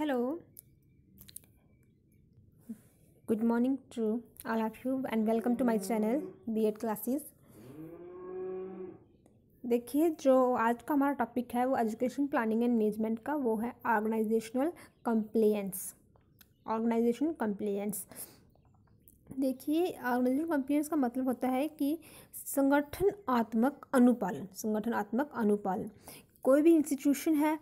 hello good morning to all of you and welcome to my channel B Ed classes देखिए जो आज का हमारा टॉपिक है वो एजुकेशन प्लानिंग एंड मैनेजमेंट का वो है ऑर्गेनाइजेशनल कंप्लेंस ऑर्गेनाइजेशन कंप्लेंस देखिए ऑर्गेनाइजेशन कंप्लेंस का मतलब होता है कि संगठनात्मक अनुपालन संगठनात्मक अनुपालन कोई भी इंस्टीट्यूशन है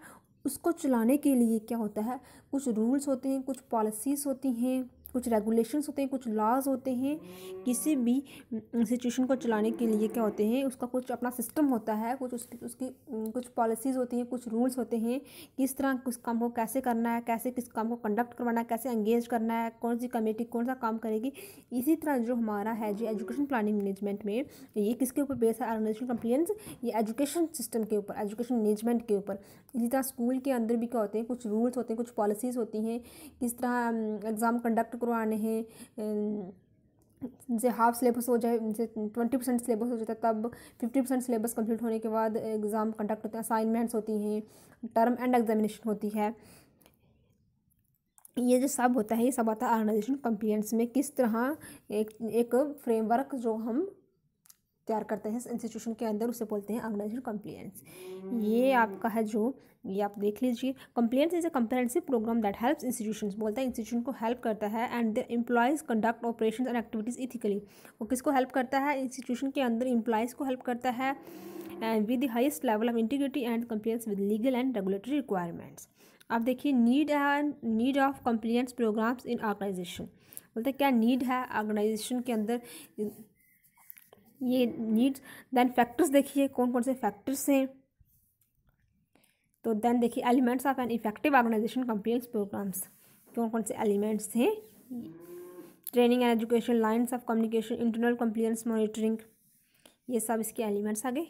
उसको चलाने के लिए क्या होता है कुछ रूल्स होते हैं कुछ पॉलिसीज़ होती हैं कुछ रेगुलेशंस होते हैं कुछ लॉज होते हैं किसी भी सिचुएशन को चलाने के लिए क्या होते हैं उसका कुछ अपना सिस्टम होता है कुछ उसकी उसकी कुछ पॉलिसीज़ होती हैं कुछ रूल्स होते हैं किस तरह किस काम को कैसे करना है कैसे किस काम को कंडक्ट करवाना है कैसे एंगेज करना है कौन सी कमेटी कौन सा काम करेगी इसी तरह जो हमारा है जो एजुकेशन प्लानिंग मैनेजमेंट में ये किसके ऊपर बेस है ऑर्गेनाइजेशन कंप्लियंस ये एजुकेशन सिस्टम के ऊपर एजुकेशन मैनेजमेंट के ऊपर इसी तरह स्कूल के अंदर भी क्या होते हैं कुछ रूल्स होते हैं कुछ पॉलिसीज़ होती हैं किस तरह एग्ज़ाम कंडक्ट करवाने हैं जैसे हाफ सिलेबस हो जाए जैसे ट्वेंटी परसेंट सिलेबस हो जाता है तब फिफ्टी परसेंट सिलेबस कंप्लीट होने के बाद एग्ज़ाम कंडक्ट होते हैं असाइनमेंट्स होती हैं टर्म एंड एग्जामिनेशन होती है ये जो सब होता है ये सब आता है ऑर्गेनाइजेशन कंप्लियंस में किस तरह एक एक फ्रेमवर्क जो हम तैयार करते हैं इंस्टीट्यूशन के अंदर उसे बोलते हैं ऑर्गेनाइजेशन कंप्लियंस ये आपका है जो ये आप देख लीजिए compliance is a comprehensive program that helps institution बोलता है इंस्टीट्यूशन को हेल्प करता है and the employees conduct operation and activities ethically वो किसको हेल्प करता है इंस्टीट्यूशन के अंदर इम्प्लॉयज़ को हेल्प करता है and with the highest level of integrity and compliance with legal and regulatory requirements आप देखिए need and need of compliance programs in organization बोलते हैं क्या नीड है ऑर्गेनाइजेशन के अंदर ये नीड्स देन फैक्टर्स देखिए कौन कौन से फैक्टर्स हैं तो देन देखिए elements of an effective organization compliance programs कौन कौन से एलिमेंट्स हैं training and education lines of communication internal compliance monitoring ये सब इसके एलिमेंट्स आ गए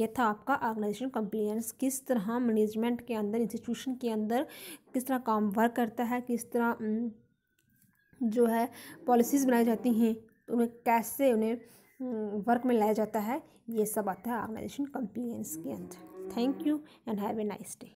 ये था आपका ऑर्गेनाइजेशन कंप्लियंस किस तरह मैनेजमेंट के अंदर इंस्टीट्यूशन के अंदर किस तरह काम वर्क करता है किस तरह जो है पॉलिसीज़ बनाई जाती हैं उन्हें कैसे उन्हें वर्क हम्म, में लाया जाता है ये सब आता है ऑर्गेनाइजेशन कंप्लीस के अंदर thank you and have a nice day